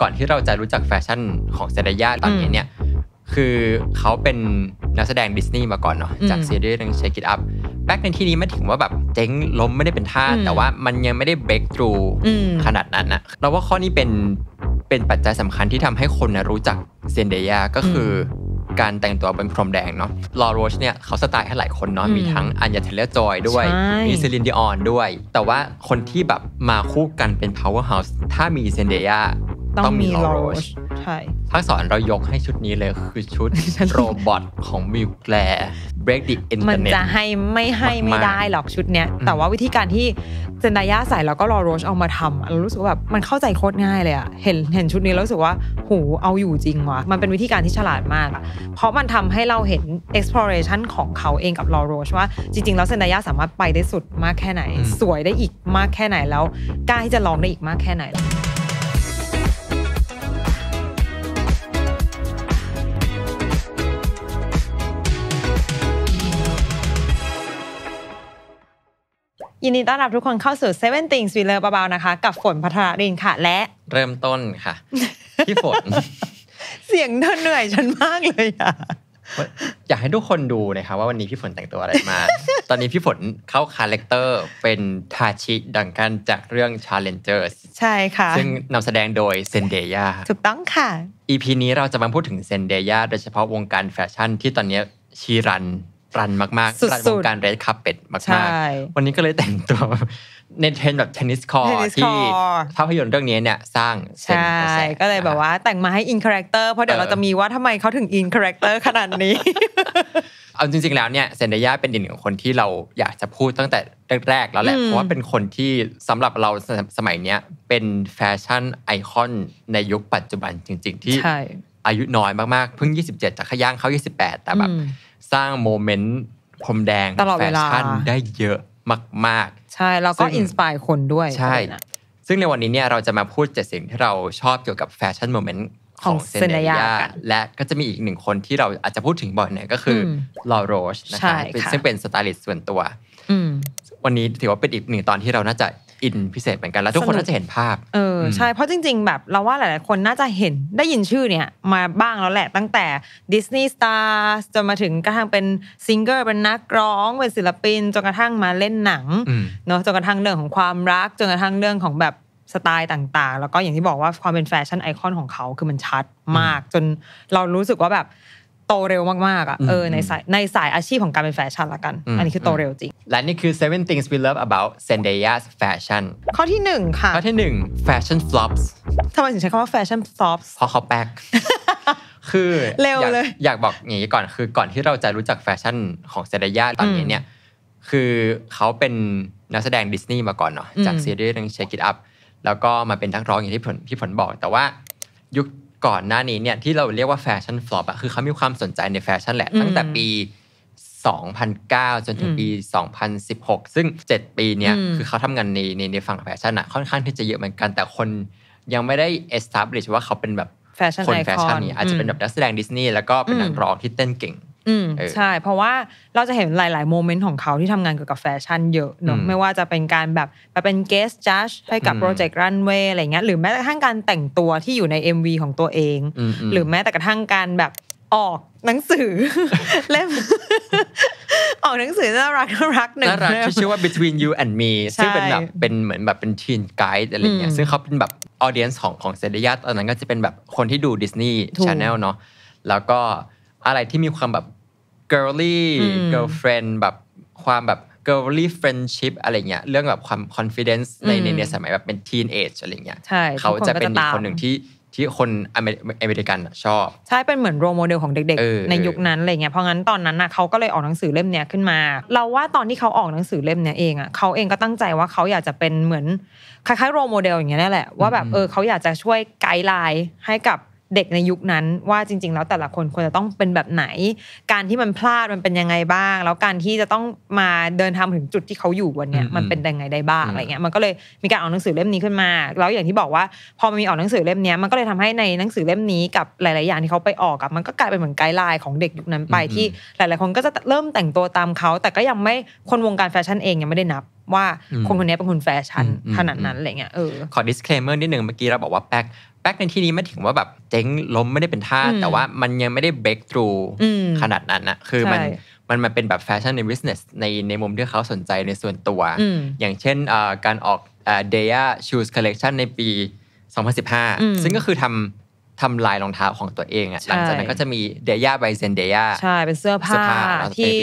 ก่อนที่เราจะรู้จักแฟชั่นของเซเดียตอนนี้เนี่ย คือเขาเป็นนักแสดงดิสนีย์มาก่อนเนาะจากซีรีส์เรื่องเชคกิ It Up แบ็คในที่นี้ไม่ถึงว่าแบบเจ๊งล้มไม่ได้เป็นท่าแต่ว่ามันยังไม่ได้เบรกทรูขนาดนั้นนะเราว่าข้อนี้เป็นเป็นปัจจัยสำคัญที่ทำให้คนนะรู้จักเซนเดียก็คือการแต่งตัวเป็นพรมแดงเนาะลอโรชเนี่ยเขาสไตล์ให้หลายคนเนาะมีทั้งอัญญาเทเลจอยด้วยมีเซลินดิออนด้วยแต่ว่าคนที่แบบมาคู่กันเป็น powerhouse ถ้ามีเซนเดียต้องมีลอโรชใช่ภาคสอนเรายกให้ชุดนี้เลยคือชุดโรบอทของมิวแกล break the internet มันจะให้ไม่ให้ไม่ได้หรอกชุดเนี้ยแต่ว่าวิธีการที่เซนดายาใส่แล้วก็ลอโรชเอามาทำเรารู้สึกว่าแบบมันเข้าใจโคตรง่ายเลยอะเห็นเห็นชุดนี้แล้วรู้สึกว่าหูเอาอยู่จริงวะมันเป็นวิธีการที่ฉลาดมาก เพราะมันทำให้เราเห็น exploration ของเขาเองกับลอโรชว่าจริงๆแล้วเซนดายาสามารถไปได้สุดมากแค่ไหน สวยได้อีกมากแค่ไหนแล้ว กล้าที่จะลองได้อีกมากแค่ไหนยินดีต้อนรับทุกคนเข้าสู่ Seven Things We Love เบาๆนะคะ กับฝนพัทรรินค่ะและ เริ่มต้นค่ะ พี่ฝน เสียงเหนื่อยฉันมากเลยอ่ะ อยากให้ทุกคนดูนะครับว่าวันนี้พี่ฝนแต่งตัวอะไรมาตอนนี้พี่ฝนเข้าคาแรคเตอร์ เป็นทาชิดังกันจากเรื่อง Challengers ใช่ค่ะ ซึ่งนำแสดงโดยเซนเดียถูกต้องค่ะ EP นี้เราจะมาพูดถึงเซนเดียโดยเฉพาะวงการแฟชั่น ที่ตอนนี้ชีรันรันมากๆรันวงการเรดคั์เป็ดมากๆวันนี้ก็เลยแต่งตัวในเทรนแบบเทนนิสคอร์ที่ภาพยนตร์เรื่องนี้เนี่ยสร้างใช่ก็เลยแบบว่าแต่งมาให้อินคาแรคเตอร์เพราะเดี๋ยวเราจะมีว่าทำไมเขาถึงอินคาแรคเตอร์ขนาดนี้ เอาจริงๆ แล้วเนี่ยเซนเดียเป็นอีกหนึ่งคนที่เราอยากจะพูดตั้งแต่แรกๆแล้วแหละเพราะว่าเป็นคนที่สำหรับเราสมัยเนี้ยเป็นแฟชั่นไอคอนในยุคปัจจุบันจริง ๆ ที่อายุน้อยมากๆเพิ่ง 27จะขย่างเขา28 แต่แบบสร้างโมเมนต์พรมแดงตลอดเวลาได้เยอะมากๆ ใช่แล้วก็อินสปายคนด้วยใช่ซึ่งในวันนี้เนี่ยเราจะมาพูดเจ็ดสิ่งที่เราชอบเกี่ยวกับแฟชั่นโมเมนต์ของเซเนียและก็จะมีอีกหนึ่งคนที่เราอาจจะพูดถึงบ่อยเนี่ยก็คือลอโรชนะคะซึ่งเป็นสไตลิสต์ส่วนตัววันนี้ถือว่าเป็นอีกหนึ่งตอนที่เราน่าจะอินพิเศษเหมือนกันแล้วทุกคนน่าจะเห็นภาพ เออใช่เพราะจริง ๆ แบบเราว่าหลายๆคนน่าจะเห็นได้ยินชื่อเนี่ยมาบ้างแล้วแหละตั้งแต่ดิสนีย์สตาร์จนมาถึงกระทั่งเป็นซิงเกอร์เป็นนักร้องเป็นศิลปินจนกระทั่งมาเล่นหนังเนาะจนกระทั่งเรื่องของความรัก จนกระทั่งเรื่องของแบบสไตล์ต่าง ๆ แล้วก็อย่างที่บอกว่าความเป็นแฟชั่นไอคอนของเขาคือมันชัดมากจนเรารู้สึกว่าแบบโตเร็วมากๆอ่ะเออในสายในสายอาชีพของการเป็นแฟชั่นละกัน อันนี้คือโตเร็วจริงและนี่คือ seven things we love about Zendaya's fashion ข้อที่หนึ่งค่ะข้อที่หนึ่ง fashion flops ทำไมถึงใช้คำว่า fashion flops เพราะเขาแป๊กคือเร็วเลยอยากบอกอย่างนี้ก่อนคือก่อนที่เราจะรู้จักแฟชั่นของเซนดายาตอนนี้เนี่ยคือเขาเป็นนักแสดงดิสนีย์มาก่อนเนาะจากซีรีส์เรื่อง Shake It Up แล้วก็มาเป็นนักร้องอย่างที่พี่ผลบอกแต่ว่ายุคก่อนหน้านี้เนี่ย ที่เราเรียกว่าแฟชั่นฟลอปอะคือเขามีความสนใจในแฟชั่นแหละ ตั้งแต่ปี 2009 จนถึงปี 2016 ซึ่ง 7 ปีเนี่ยคือเขาทำงานในในฝั่งแฟชั่นอะค่อนข้างที่จะเยอะเหมือนกัน แต่คนยังไม่ได้ establish ว่าเขาเป็นแบบคนแฟชั่นนี้ อาจจะเป็นแบบนักแสดงดิสนีย์แล้วก็เป็นนักร้องที่เต้นเก่งอืมใช่ เพราะว่าเราจะเห็นหลาย ๆ โมเมนต์ของเขาที่ทำงานเกี่ยวกับแฟชั่นเยอะเนอะไม่ว่าจะเป็นการแบบไปเป็นเกสจัดให้กับโปรเจกต์รันเวย์อะไรเงี้ยหรือแม้กระทั่งการแต่งตัวที่อยู่ใน MV ของตัวเอง หรือแม้แต่กระทั่งการแบบออกหนังสือเล่มออกหนังสือน่ารักน่ารักหนึ่งน่ารักชื่อว่า between you and me ซึ่งเป็นแบบเป็นเหมือนแบบเป็นทีนไกด์อะไรเงี้ยซึ่งเขาเป็นแบบออเดียนส์ของของเซเดียตอนนั้นก็จะเป็นแบบคนที่ดูดิสนีย์ชาแนลเนาะแล้วก็อะไรที่มีความแบบ girly girlfriend แบบความแบบ girly friendship อะไรเงี้ย เรื่องแบบความ confidence ในในสมัยแบบเป็น teenage อะไรเงี้ย เขาจะเป็นคนหนึ่งที่ที่คนอเมริกันชอบใช่เป็นเหมือนโรโมเดลของเด็ก ๆ ในยุคนั้นอะไรเงี้ย เพราะงั้นตอนนั้นน่ะเขาก็เลยออกหนังสือเล่มเนี้ยขึ้นมา เราว่าตอนที่เขาออกหนังสือเล่มเนี้ยเองอ่ะเขาเองก็ตั้งใจว่าเขาอยากจะเป็นเหมือนคล้ายๆโรโมเดลอย่างเงี้ยนั่นแหละว่าแบบเออเขาอยากจะช่วยไกด์ไลน์ให้กับเด็กในยุคนั้นว่าจริง ๆ แล้วแต่ละคนควรจะต้องเป็นแบบไหน การที่มันพลาดมันเป็นยังไงบ้าง แล้วการที่จะต้องมาเดินทางถึงจุดที่เขาอยู่วันนี้มันเป็นยังไงได้บ้างอะไรเงี้ยมันก็เลยมีการออกหนังสือเล่มนี้ขึ้นมาแล้วอย่างที่บอกว่าพอมันมีออกหนังสือเล่มนี้มันก็เลยทำให้ในหนังสือเล่มนี้กับหลายๆอย่างที่เขาไปออกกับมันก็กลายเป็นเหมือนไกด์ไลน์ของเด็กยุคนั้นไปที่หลายๆคนก็จะเริ่มแต่งตัวตามเขา แต่ก็ยังไม่คนวงการแฟชั่นเองยังไม่ได้นับ ว่าคนคนนี้เป็นคนแฟชั่นขนาดนั้นอะไรเงี้ยเออขอ disclaimer นิดนึงเมื่อกี้เราบอกว่าแป๊กแบ็กในที่นี้ไม่ถึงว่าแบบเจ๊งล้มไม่ได้เป็นท่าแต่ว่ามันยังไม่ได้เบรกทรูขนาดนั้นนะคือมันมันมาเป็นแบบแฟชั่นในบิสเนสในในมุมที่เขาสนใจในส่วนตัวอย่างเช่นการออกเดียชูสคอลเลกชันในปี 2015 ซึ่งก็คือทำทำลายรองเท้าของตัวเองอ่ะหลังจากนั้นก็จะมีเดย่าไบเซนเดย่าใช่ เป็นเสื้อผ้าที่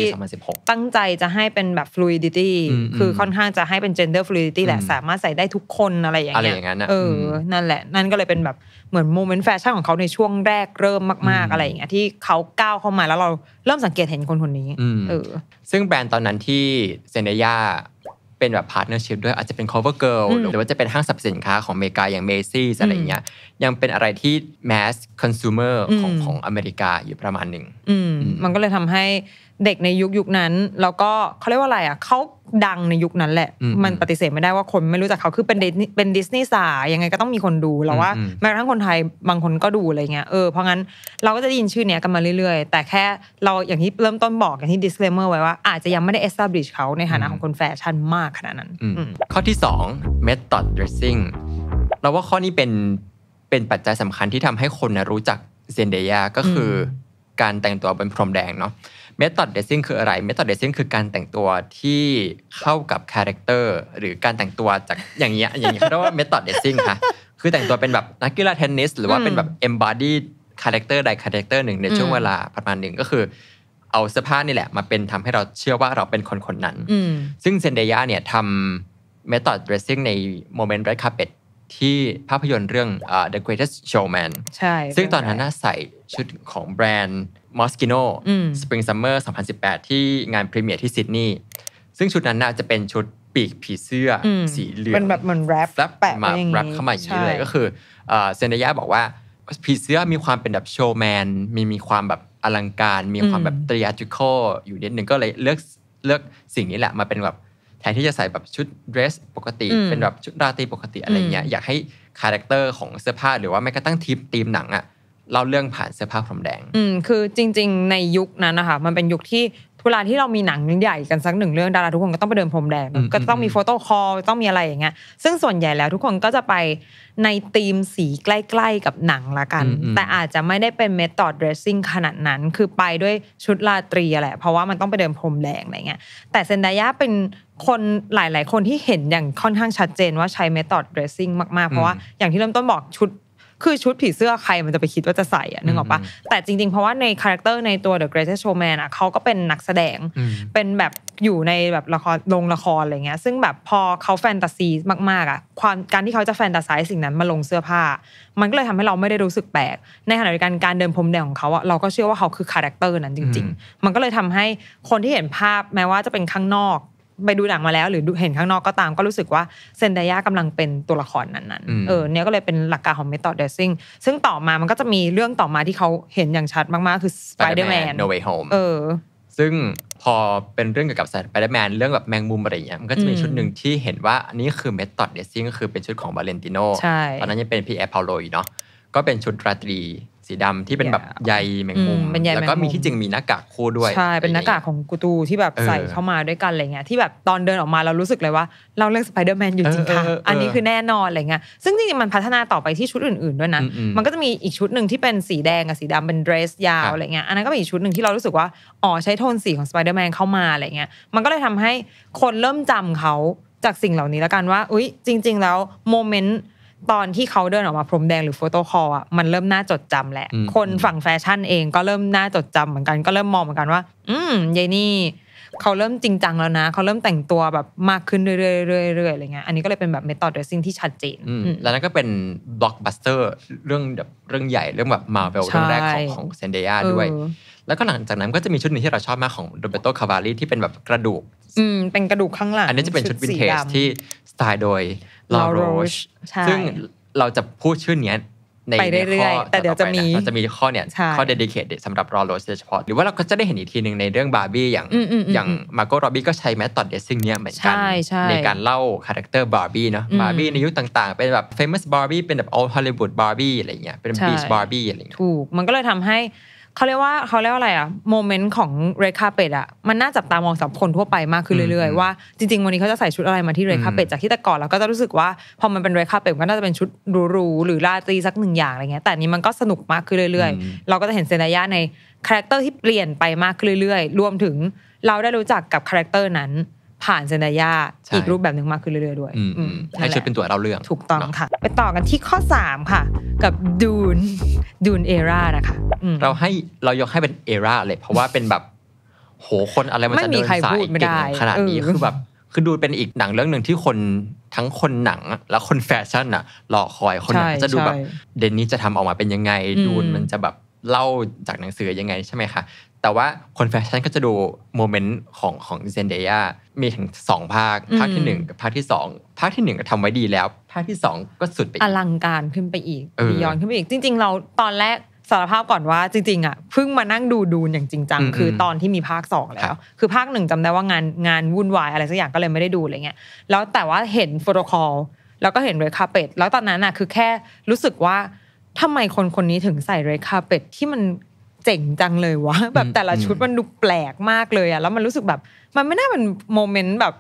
ตั้งใจจะให้เป็นแบบฟลูอิดิตี้คือค่อนข้างจะให้เป็นเจนเดอร์ฟลูอิดิตี้แหละ สามารถใส่ได้ทุกคนอะไรอย่างเงี้ยนัเออ นั่นแหละ นั่นก็เลยเป็นแบบเหมือนโมเมนต์แฟชั่นของเขาในช่วงแรกเริ่มมากๆ อะไรอย่างเงี้ยที่เขาก้าวเข้ามาแล้วเราเริ่มสังเกตเห็นคนคนนี้ เออ ซึ่งแบรนด์ตอนนั้นที่เซนเดย่าเป็นแบบพาร์ทเนอร์ชิพด้วยอาจจะเป็น cover girl หรือว่าจะเป็นห้างสรรพสินค้าของเมกาอย่างเมซี่อะไรเงี้ยยังเป็นอะไรที่ mass consumer ของของอเมริกาอยู่ประมาณหนึ่งมันก็เลยทำให้เด็กในยุคยุคนั้นแล้วก็เขาเรียกว่าอะไรอ่ะเขาดังในยุคนั้นแหละ มันปฏิเสธไม่ได้ว่าคนไม่รู้จักเขาคือเป็นเป็นดิสนีย์สาย ยังไงก็ต้องมีคนดูแล้วว่าแม้กระทั่งคนไทยบางคนก็ดูอะไรเงี้ย เออ เพราะงั้นเราก็จะได้ยินชื่อเนี้ยกันมาเรื่อยๆ แต่แค่เราอย่างที่เริ่มต้นบอกอย่างที่ disclaimer ไว้ว่าอาจจะยังไม่ได้ establish เขาในฐานะของคนแฟชั่นมากขนาดนั้นข้อที่ 2 method dressing เราว่าข้อนี้เป็นเป็นปัจจัยสำคัญที่ทำให้คนรู้จักเซนเดียก็คือ การแต่งตัวบนพรมแดงเนาะเมธอดเดซซิ่งคืออะไรเมธอดเดซซิ่งคือการแต่งตัวที่เข้ากับคาแรคเตอร์หรือการแต่งตัวจากอย่างเงี้ยอย่างเงี้ยเขาเรียกว่าเมธอดเดซซิ่งค่ะคือแต่งตัวเป็นแบบนักกีฬาเทนนิสหรือว่าเป็นแบบเอ e m b ดี้คาแรคเตอร์ใดคาแรคเตอร์หนึ่งในช่วงเวลาประมาณหนึ่งก็คือเอาเสื้อผ้านี่แหละมาเป็นทำให้เราเชื่อว่าเราเป็นคนคนนั้น ซึ่งเซนเดียเนี่ยทำเมธอดเดซซิ่งในโมเมนต์ไรคาเป็ดที่ภาพยนตร์เรื่อง The Greatest Showman ใช่ ซึ่งตอนนั้นน่าใส่ชุดของแบรนด์ Moschino Spring Summer 2018 ที่งานพรีเมียร์ที่ซิดนีย์ ซึ่งชุดนั้นน่าจะเป็นชุดปีกผีเสื้อสีเหลืองเป็นแบบเหมือนแรปแปะมาแรปเข้ามาอย่างนี้เลยก็คือเซนดยาบอกว่าผีเสื้อมีความเป็นแบบโชว์แมน มีมีความแบบอลังการ มีความแบบเตรียจิคออยู่นิดนึงก็เลยเลือกเลือกสิ่งนี้แหละมาเป็นแบบแทนที่จะใส่แบบชุดเดรสปกติ เป็นแบบชุดราตรีปกติอะไรเงี้ยอยากให้คาแรคเตอร์ของเสื้อผ้าหรือว่าแม้กระทั่งทีมทีมหนังอะเล่าเรื่องผ่านเสื้อผ้าพรมแดง อืมคือจริง ๆ ในยุคนั้นนะคะมันเป็นยุคที่เวลาที่เรามีหนังใหญ่กันสักหนึ่งเรื่องดาราทุกคนก็ต้องไปเดินพรมแดง ก็ต้องมีโฟโต้คอลต้องมีอะไรอย่างเงี้ยซึ่งส่วนใหญ่แล้วทุกคนก็จะไปในธีมสีใกล้ ๆกับหนังละกัน แต่อาจจะไม่ได้เป็นเมทอดเดรสซิ่งขนาดนั้นคือไปด้วยชุดราตรีแหละ เพราะว่ามันต้องไปเดินพรมแดงอะไรเงี้ยแต่เซนดายาเป็นคนหลาย ๆ คนที่เห็นอย่างค่อนข้างชัดเจนว่าใช้เมทอดเดรสซิ่งมากๆเพราะว่าอย่างที่เริ่มต้นบอกชุดคือชุดผีเสื้อใครมันจะไปคิดว่าจะใส่อะนึกออกปะแต่จริง ๆเพราะว่าในคาแรคเตอร์ในตัว The Greatest Showman อะเขาก็เป็นนักแสดงเป็นแบบอยู่ในแบบละครลงละครอะไรเงี้ย ซึ่งแบบพอเขาแฟนตาซีมากๆอะความการที่เขาจะแฟนตาซีสิ่งนั้นมาลงเสื้อผ้า มันก็เลยทำให้เราไม่ได้รู้สึกแปลกในขณะเดียวกันการเดินพรมแดงของเขาอะเราก็เชื่อว่าเขาคือคาแรคเตอร์นั้นจริง ๆ มันก็เลยทำให้คนที่เห็นภาพแม้ว่าจะเป็นข้างนอกไปดูหนังมาแล้ว หรือเห็นข้างนอกก็ตามก็รู้สึกว่าเซนดายากำลังเป็นตัวละครนั้นๆเออเนี่ยก็เลยเป็นหลักการของเมทอดเดซซิ่งซึ่งต่อมามันก็จะมีเรื่องต่อมาที่เขาเห็นอย่างชัดมาก ๆ คือ Spider-Man No Way Home เออ ซึ่งพอเป็นเรื่องเกี่ยวกับสไปเดอร์แมนเรื่องแบบแมงมุมอะไรเงี้ยมันก็จะมีชุดหนึ่งที่เห็นว่าอันนี้คือเมทอดเดซซิ่งก็คือเป็นชุดของบาเลนติโนตอนนั้นยังเป็นพี่แอร์พาโลอยู่เนาะก็เป็นชุดราตรีสีดำที่เป็นแบบใยแมงมุมแล้วก็มีที่จริงมีหน้ากากคู่ด้วยใช่เป็นหน้ากากของกูตูที่แบบใส่เข้ามาด้วยกันอะไรเงี้ยที่แบบตอนเดินออกมาเรารู้สึกเลยว่าเราเลือกสไปเดอร์แมนอยู่จริงค่ะอันนี้คือแน่นอนอะไรเงี้ยซึ่งจริงๆมันพัฒนาต่อไปที่ชุดอื่นๆด้วยนะมันก็จะมีอีกชุดหนึ่งที่เป็นสีแดงกับสีดำเป็นเดรสยาวอะไรเงี้ยอันนั้นก็เป็นอีกชุดหนึ่งที่เรารู้สึกว่าอ๋อใช้โทนสีของสไปเดอร์แมนเข้ามาอะไรเงี้ยมันก็เลยทำให้คนเริ่มจำเขาจากสิ่งเหล่านี้แล้วกันว่าอุ้ยจริง ๆ แล้วโมเมนต์ตอนที่เขาเดินออกมาพรมแดงหรือโฟโต้คอลอ่ะมันเริ่มน่าจดจำแหละคนฝั่งแฟชั่นเองก็เริ่มน่าจดจำเหมือนกันก็เริ่มมองเหมือนกันว่า อืมยายนี่เขาเริ่มจริงจังแล้วนะ เขาเริ่มแต่งตัวแบบมากขึ้นเรื่อยๆอะไรเงี้ยอันนี้ก็เลยเป็นแบบเมทอดเดรสซิ่งที่ชัดเจนแล้วนั่นก็เป็นบล็อกบัสเตอร์เรื่องแบบเรื่องใหญ่เรื่องแบบมาเวลเรื่องแรกของของเซนเดียด้วยแล้วก็หลังจากนั้นก็จะมีชุดหนึ่งที่เราชอบมากของโรเบโตคาวาลีที่เป็นแบบกระดูกอืมเป็นกระดูกข้างหลังอันนี้จะเป็นชุดวินเทจที่สไตล์โดยลาโรชซึ่งเราจะพูดชื่อเนี้ยในข้อแต่เดี๋ยวจะมีจะมีข้อเนี่ยข้อเดดิเคทสำหรับรอโรชโดยเฉพาะหรือว่าเราก็จะได้เห็นอีกทีหนึ่งในเรื่องบาร์บี้อย่างอย่างมาโกโรบี้ก็ใช้แมตต์ตอดเดซซิ่งเนี้ยเหมือนกันในการเล่าคาแรคเตอร์บาร์บี้เนาะบาร์บี้ในยุคต่างๆเป็นแบบเฟมัสบาร์บี้ เป็นแบบออลฮอลลีวูดบาร์บี้อะไรเงี้ยเป็นบีชบาร์บี้อะไรเงี้ยถูกมันก็เลยทำให้เขาเรียกว่าเขาเรียกว่าอะไรอะโมเมนต์ของเรคาเป็ดอะมันน่าจับตามองสับคนทั่วไปมากขึ้นเรื่อยๆ ว่าจริงๆ วันนี้เขาจะใส่ชุดอะไรมาที่เรคาเป็ดจากที่แต่ก่อนเราก็จะรู้สึกว่า พอมันเป็นเรคาเป็ดก็น่าจะเป็นชุดหรูๆหรือราตรีสักหนึ่งอย่างอะไรเงี้ยแต่นี้มันก็สนุกมากขึ้นเรื่อย ๆ เราก็จะเห็นเซนายาในคาแรคเตอร์ที่เปลี่ยนไปมากขึ้นเรื่อยๆ รวมถึงเราได้รู้จักกับคาแรคเตอร์นั้นผ่านเซนายาอีกรูปแบบหนึ่งมากขึ้นเรื่อยๆด้วยให้ช่เป็นตัวเราเรื่อง ถูกต้องค่ะ ไปต่อกันที่ข้อ 3 ค่ะ กับดูนดูนเอรานะคะเราให้เรายกให้เป็นเอราเลย เพราะว่าเป็นแบบโหคนอะไรมันจะเดินสายเก่งขนาดนี้คือแบบคือดูเป็นอีกหนังเรื่องหนึ่งที่คนทั้งคนหนังและคนแฟชั่นอะรอคอยคนหนังจะดูแบบเดนนี้จะทำออกมาเป็นยังไง ดูมันจะแบบเล่าจากหนังสือยังไงใช่ไหมคะแต่ว่าคนแฟชั่นก็จะดูโมเมนต์ของของเซนเดียมีถึงสองภาคภาคที่หนึ่งกับภาคที่สองภาคที่หนึ่งก็ทำไว้ดีแล้ว ภาคที่สองก็สุดไปอลังการขึ้นไปอีกย้อนขึ้นไปอีกจริงๆเราตอนแรกสารภาพก่อนว่าจริงๆอ่ะเพิ่งมานั่งดูดูอย่างจริงจังคือตอนที่มีภาคสองแล้ว คือภาคหนึ่งจำได้ว่างานงานวุ่นวายอะไรสักอย่างก็เลยไม่ได้ดูอะไรเงี้ยแล้วแต่ว่าเห็นโฟโตคอลแล้วก็เห็นเรคาเป็ดแล้วตอนนั้นอ่ะคือแค่รู้สึกว่าทำไมคนคนนี้ถึงใส่เรคาเป็ดที่มันเจ๋งจังเลยวะแบบแต่ละชุดมันดูแปลกมากเลยอะแล้วมันรู้สึกแบบมันไม่น่าเป็นโมเมนต์แบบ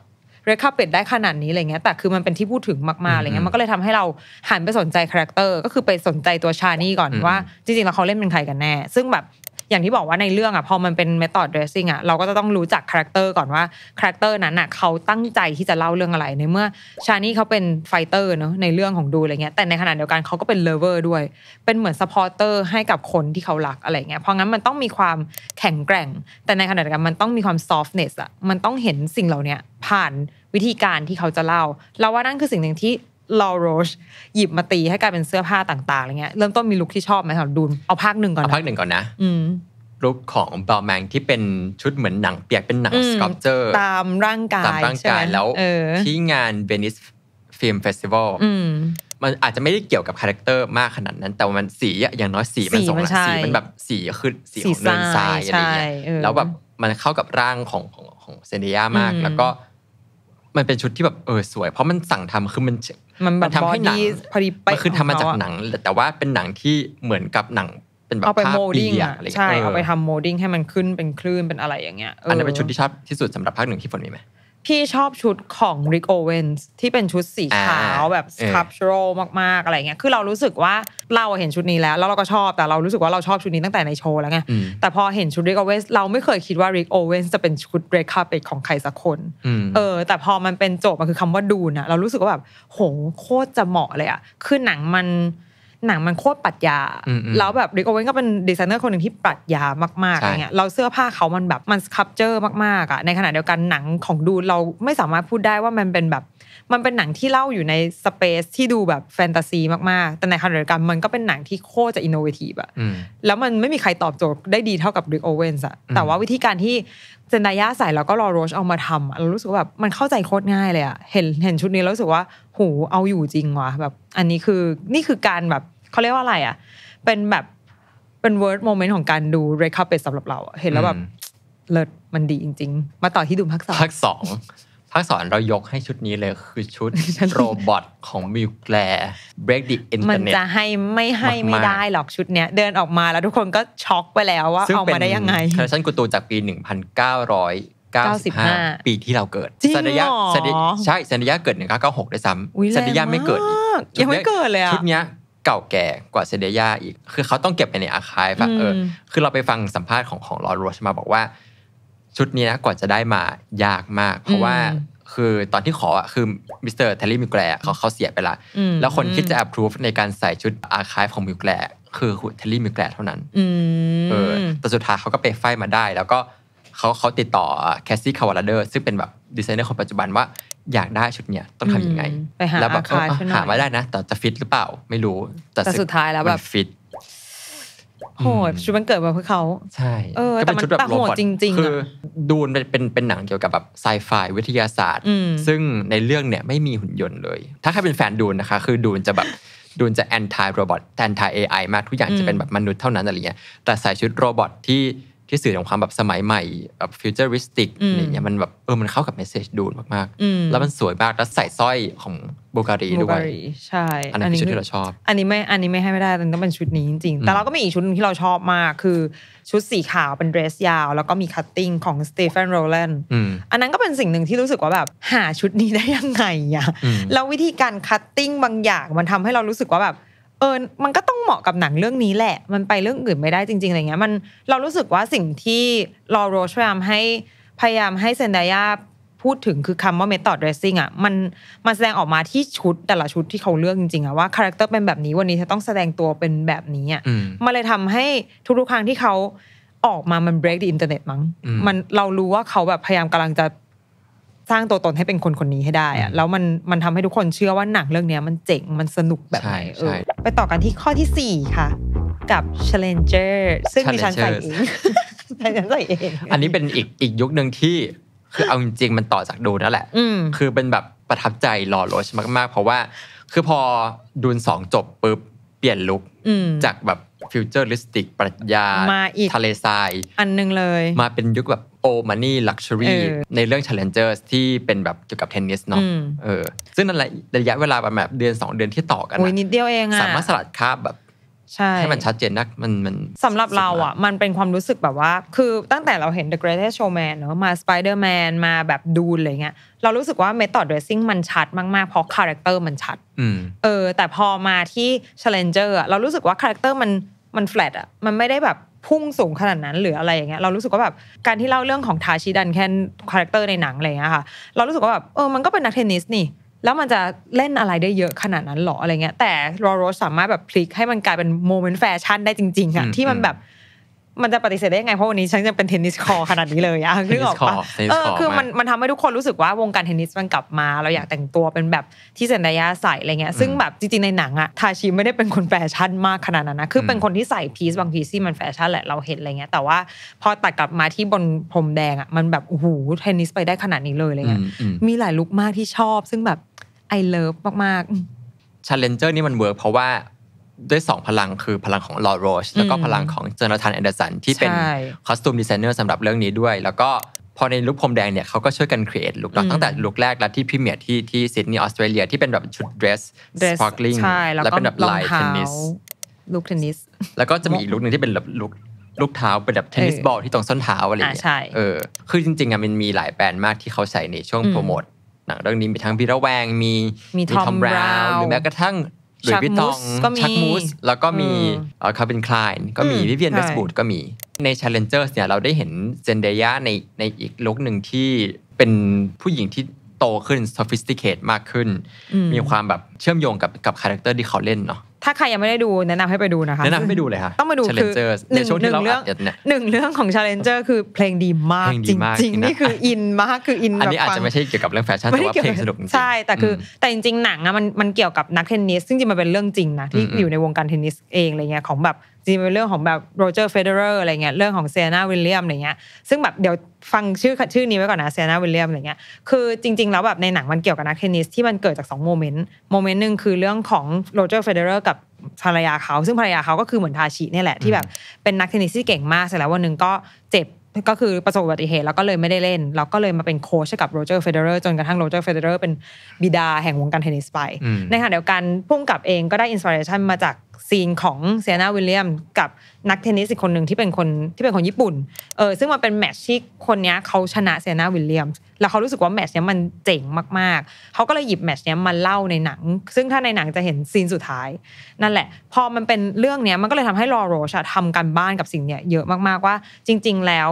เรคคาเป็ดได้ขนาดนี้อะไรเงี้ยแต่คือมันเป็นที่พูดถึงมากๆอะไรเงี้ยมันก็เลยทำให้เราหันไปสนใจคาแรคเตอร์ก็คือไปสนใจตัวชานี่ก่อนว่าจริง ๆ แล้วเขาเล่นเป็นใครกันแน่ ซึ่งแบบอย่างที่บอกว่าในเรื่องอ่ะพอมันเป็นเมธอดเดรสซิ่งอ่ะเราก็จะต้องรู้จักคาแรคเตอร์ก่อนว่าคาแรคเตอร์นั้นอ่ะเขาตั้งใจที่จะเล่าเรื่องอะไรในเมื่อชานี่เขาเป็นไฟเตอร์เนาะในเรื่องของดูอะไรเงี้ยแต่ในขณะเดียวกันเขาก็เป็นเลเวอร์ด้วย เป็นเหมือนสปอร์เตอร์ให้กับคนที่เขารักอะไรเงี้ยเพราะงั้นมันต้องมีความแข็งแกร่ง แต่ในขณะเดียวกันมันต้องมีความซอฟต์เนสอ่ะมันต้องเห็นสิ่งเหล่านี้ผ่านวิธีการที่เขาจะเล่าเราว่านั่นคือสิ่งหนึ่งที่ลอโรชหยิบมาตีให้กลายเป็นเสื้อผ้าต่างๆอะไรเงี้ยเริ่มต้นมีลุคที่ชอบไหมคะรับดูเอาภาคหนึ่งก่อนเอาภาคหนึ่งก่อนนะลุคของบาลแมงที่เป็นชุดเหมือนหนังเปียกเป็นหนังสกอปเจอร์ตามร่างกายตามร่างกายแล้วที่งานเวนิสฟิล์มเฟสติวัลมันอาจจะไม่ได้เกี่ยวกับคาแรคเตอร์มากขนาดนั้นแต่มันสีอย่างน้อยสีมันส่งสีมันแบบสีคือสีของเนินทรายอะไรเงี้ยแล้วแบบมันเข้ากับร่างของของเซเนิยมากแล้วก็มันเป็นชุดที่แบบเออสวย เพราะมันสั่งทำคือมันมันทำทำให้หนังพอดีไปมันคือทำมาจากหนังแต่ว่าเป็นหนังที่เหมือนกับหนังเป็นแบบภาพโมดิ้งใช่เอาไปทำโมดิ้งให้มันขึ้นเป็นคลื่นเป็นอะไรอย่างเงี้ยอันนั้นเป็นชุดที่ชอบที่สุดสำหรับภาคหนึ่งที่ฝนมีไหมพี่ชอบชุดของ Rick Owens ที่เป็นชุดสีขาวแบบ sculptural มากๆอะไรเงี้ยคือเรารู้สึกว่าเราเห็นชุดนี้แล้วแล้วเราก็ชอบแต่เรารู้สึกว่าเราชอบชุดนี้ตั้งแต่ในโชว์แล้วไงแต่พอเห็นชุด Rick Owens เราไม่เคยคิดว่า Rick Owens จะเป็นชุด red carpet ของใครสักคนเออ แต่พอมันเป็นโจบมันคือคำว่าดูนะเรารู้สึกว่าแบบโหโคตรจะเหมาะเลยอะคือหนังมันหนังมันโคตรปรัชญา แล้วแบบริโกเวนก็เป็นดีไซเนอร์คนหนึ่งที่ปรัชญามากๆอย่างเงี้ย เราเสื้อผ้าเขามันแบบมันสครับเจอร์มากๆอ่ะ ในขณะเดียวกันหนังของดูเราไม่สามารถพูดได้ว่ามันเป็นแบบมันเป็นหนังที่เล่าอยู่ในสเปซที่ดูแบบแฟนตาซีมาก ๆ แต่ในขณะเดียวกันมันก็เป็นหนังที่โคตรจะอินโนเวทีฟอะแล้วมันไม่มีใครตอบโจทย์ได้ดีเท่ากับดิกโอเวนส์อะแต่ว่าวิธีการที่เซนดายาใส่แล้วก็รอโรชเอามาทำเรารู้สึกว่าแบบมันเข้าใจโคตรง่ายเลยอะเห็นเห็นชุดนี้แล้วรู้สึกว่า หู เอาอยู่จริงวะแบบ อันนี้คือนี่คือการแบบเขาเรียกว่าอะไรอะเป็นแบบเป็นเวิร์ดโมเมนต์ของการดูเรคคาเปตสำหรับเราเห็นแล้วแบบเลิศมันดีจริงๆ มาต่อที่ดูภาคสองภาคสองภาคสอนเรายกให้ชุดนี้เลยคือชุดโรบอทของมิวแกล Break the Internet มันจะให้ไม่ให้ไม่ได้หรอกชุดเนี้ยเดินออกมาแล้วทุกคนก็ช็อกไปแล้วว่าเอามาได้ยังไงคอลเลคชันกูตูจากปี1995 ปีที่เราเกิดสัญญาใช่สัญญาเกิด1996ด้วยซ้ำสัญญาไม่เกิดยังไม่เกิดเลยชุดเนี้ยเก่าแก่กว่าสัเดียอีก คือเขาต้องเก็บไปในอาคายฟังเออคือเราไปฟังสัมภาษณ์ของของลอร์รชมาบอกว่าชุดนี้นะกว่าจะได้มายากมาก เพราะว่าคือตอนที่ขอคือมิสเตอร์เทลลี่มิวแกรเขาเขาเสียไปละแล้วคนที่จะอ p พ r รูฟในการใส่ชุดอาร์คายของมิวแกรคือเทลลี่มิวแกรเท่านั้นเออแต่สุดท้ายเขาก็ไปไฟมาได้แล้วก็เขาเขาติดต่อแคสซี่คาวาลเดอร์ซึ่งเป็นแบบดีไซเนอร์คนปัจจุบันว่าอยากได้ชุดเนี้ยต้องทำยังไง แล้วแบบหามาได้นะแต่จะฟิตหรือเปล่าไม่รู้แต่สุดท้ายแล้วแบบฟิตโหดชุดมันเกิดมาเพื่อเขาใช่เออแต่มันแบบโหดจริงๆคือดูนเป็นเป็นหนังเกี่ยวกับแบบไซไฟวิทยาศาสตร์ ซึ่งในเรื่องเนี่ยไม่มีหุ่นยนต์เลย ถ้าใครเป็นแฟนดูนนะคะ คือดูนจะแบบดูนจะแอนตี้โรบอทแอนตี้เอไอมาก ทุกอย่างจะเป็นแบบมนุษย์เท่านั้นอะไรเงี้ยแต่ใส่ชุดโรบอทที่ที่สื่อถึงความแบบสมัยใหม่แบบฟิวเจอริสติกอะไรเงี้ยมันแบบเออมันเข้ากับเมสเซจดูดมากๆแล้วมันสวยมากแล้วใส่สร้อยของบูการีด้วยใช่อันนี้ชุดที่เราชอบ อันนี้ไม่อันนี้ไม่ให้ไม่ได้ต้องเป็นชุดนี้จริงๆแต่เราก็มีอีกชุดนึงที่เราชอบมากคือชุดสีขาวเป็นเดรสยาว แล้วก็มีคัตติ้งของสเตฟานโรแลนด์อันนั้นก็เป็นสิ่งหนึ่งที่รู้สึกว่าแบบหาชุดนี้ได้ยังไงอะแล้ววิธีการคัตติ้งบางอย่างมันทำให้เรารู้สึกว่าแบบเออ มันก็ต้องเหมาะกับหนังเรื่องนี้แหละ มันไปเรื่องอื่นไม่ได้จริง ๆอะไรเงี้ย มันเรารู้สึกว่าสิ่งที่ลอโรชพยายามให้พยายามให้เซนดายาพูดถึงคือคำว่าเมทอดเรสซิ่งอ่ะ มันมันแสดงออกมาที่ชุดแต่ละชุดที่เขาเลือกจริงๆอ่ะว่าคาแรคเตอร์เป็นแบบนี้วันนี้เธอต้องแสดงตัวเป็นแบบนี้อ่ะมันเลยทำให้ทุกๆครั้งที่เขาออกมา มัน break the internet มั้ง มันเรารู้ว่าเขาแบบพยายามกำลังจะสร้างตัวตนให้เป็นคนคนนี้ให้ได้อะแล้วมันมันทำให้ทุกคนเชื่อว่าหนังเรื่องนี้มันเจ๋งมันสนุกแบบไหนเออไปต่อกันที่ข้อที่4ค่ะ กับ challenger ซึ่งดิฉันใส่เองด่ฉันใส่เองอันนี้เป็นอีกอีกยุคหนึ่งที่คือเอาจริงๆมันต่อจากดูนั่นแหละคือเป็นแบบประทับใจหล่อโรชมาก ๆ เพราะว่าคือพอดูนสองจบปุ๊บเปลี่ยนลุคจากแบบฟิวเจอริสติกปรัชญามาอีกทะเลทรายอันนึงเลย มาเป็นยุคแบบโอมานี่ลักชัวรี่ในเรื่องช h เลนเจอร์ s ที่เป็นแบบเกี่ยวกับเทนนิส เนาะเออซึ่งนั่นแหละระยะเวลาประมาณเดือน 2 เดือนที่ต่อกันนิดเดียวเองอะสามารถสลัดคาบแบบใช่ให้มันชัดเจนนักมันมันสำหรับเราอ่ะมันเป็นความรู้สึกแบบว่า คือตั้งแต่เราเห็น The Greatest Showman เนอะมา Spider-Man มาแบบดูอะไรเงี้ยเรารู้สึกว่าเมทัลเดรสซิ่งมันชัดมากๆเพราะคาแรคเตอร์มันชัดเออ แต่พอมาที่ Challenger เรารู้สึกว่าคาแรคเตอร์มันมันแฟลตอ่ะมันไม่ได้แบบพุ่งสูงขนาดนั้นหรืออะไรอย่างเงี้ยเรารู้สึกว่าแบบการที่เล่าเรื่องของทาชิดันแค่คาแรคเตอร์ในหนังอะไรเงี้ยค่ะเรารู้สึกว่าแบบเออมันก็เป็นนักเทนนิสนี่แล้วมันจะเล่นอะไรได้เยอะขนาดนั้นหรออะไรเงี้ยแต่รอโรสสามารถแบบพลิกให้มันกลายเป็นโมเมนต์แฟชั่นได้จริงๆอะที่มันแบบมันจะปฏิเสธได้ยังไงเพราะวันนี้ฉันจะเป็นเทนนิสคอขนาดนี้เลยอะนึกออกปะเออคือมันมันทำให้ทุกคนรู้สึกว่าวงการเทนนิสมันกลับมา เราอยากแต่งตัวเป็นแบบที่เซนดายาใส่อะไรเงี้ยซึ่งแบบจริงๆในหนังอะทาชิไม่ได้เป็นคนแฟชั่นมากขนาดนั้นนะ คือเป็นคนที่ใส่พีซบางพีซที่มันแฟชั่นแหละเราเห็นอะไรเงี้ยแต่ว่าพอตัดกลับมาที่บนพรมแดงอะมันแบบโอ้โหเทนนิสไปได้ขนาดนี้เลยอะไรเงี้ยมีหลายลุคมากที่ชอบซึ่งแบบไอเลิฟมากๆชาเลนเจอร์นี่มันเวิร์กเพราะว่าด้วยสองพลังคือพลังของลอโรชแล้วก็พลังของเจอร์นาธานแอนเดอร์สันที่เป็นคอสตูมดีไซเนอร์สำหรับเรื่องนี้ด้วย แล้วก็พอในลุคพรมแดงเนี่ยเขาก็ช่วยกันครีเอทลุคตั้งแต่ลุคแรกแล้วที่พีเมียที่ที่ซิดนีย์ออสเตรเลียที่เป็นแบบชุดเดรสสปาร์คลิงแล้วเป็นแบบลายเทนนิสลุคเทนนิสแล้วก็จะมีอีกลุคหนึ่งที่เป็นแบบลุคลูกเท้าเป็นแบบเทนนิสบอลที่ตรงส้นเท้าอะไรอย่างเงี้ยเออคือจริงๆอ่ะมันมีหลายแบรนด์มากที่เขาใส่ในช่วงโปรโมทหนังเรื่องนี้มีทั้งพีระแวงมีมีทอมบราวหรือแม้กระทั่งหุยส์วิตองชักมูสแล้วก็มีคาร์บินคลายก็มีวิเวียนเวสบูดก็มีใน c h a l l e n g e r เนี่ยเราได้เห็นเซนเดียในในอีกลุกหนึ่งที่เป็นผู้หญิงที่โตขึ้น sophisticated มากขึ้นมีความแบบเชื่อมโยงกับกับคาแรคเตอร์ที่เขาเล่นเนาะถ้าใครยังไม่ได้ดูแนะนำให้ไปดูนะคะแนะนำให้ไปดูเลยค่ะต้องมาดูคือหนึ่งหนึ่งเรื่องหนึ่งเรื่องของ Challenger คือเพลงดีมากจริงๆนี่คืออินมากคืออินอันนี้อาจจะไม่ใช่เกี่ยวกับเรื่องแฟชั่นแต่ว่าเพลงสนุกจริงใช่แต่คือแต่จริงๆหนังอะมันมันเกี่ยวกับนักเทนนิสซึ่งจริงมันเป็นเรื่องจริงนะที่อยู่ในวงการเทนนิสเองอะไรเงี้ยของแบบริงเป็นเรื่องของแบบโรเจอร์เฟเดอร์อะไรเงี้ยเรื่องของเซนาวิลเลียมอะไรเงี้ยซึ่งแบบเดี๋ยวฟังชื่อชื่อนี้ไว้ก่อนนะเซนาวิลเลียมอะไรเงี้ยคือจริงๆแล้วแบบในหนังมันเกี่ยวกับนักเทนนิสที่มันเกิดจาก2โมเมนต์โมเมนต์หนึ่งคือเรื่องของโรเจอร์เฟเดอรอร์กับภรรยาเขา ซึ่งภรรยาเขาก็คือเหมือนทาชิเนี่ยแหละที่แบบเป็นนักเทนนิสที่เก่งมากเสร็จแล้ววันหนึ่งก็เจ็บก็คือประสบอุบัติเหตุแล้วก็เลยไม่ได้เล่น เราก็เลยมาเป็นโค้ชกับโรเจอร์เฟเดอร์จนกระทั่งโรเจอร์เฟเดอร์เป็นบิดาแห่งวงการเทนนิสไปในขณะเดียวกันพุ่มกับเองก็ได้อินสปิเรชันมาจากซีนของเซียนาวิลเลียมกับนักเทนนิสอีกคนหนึ่งที่เป็นคนที่เป็นคนญี่ปุ่น เออซึ่งมันเป็นแมตช์ที่คนนี้เขาชนะเซนาวิลเลียมแล้วเขารู้สึกว่าแมตช์นี้มันเจ๋งมาก ๆเขาก็เลยหยิบแมตช์นี้มาเล่าในหนัง ซึ่งถ้าในหนังจะเห็นซีนสุดท้าย นั่นแหละ พอมันเป็นเรื่องนี้มันก็เลยทำให้ลอโรชทำการบ้านกับสิ่งเนี้ยเยอะมากๆว่า จริง ๆ แล้ว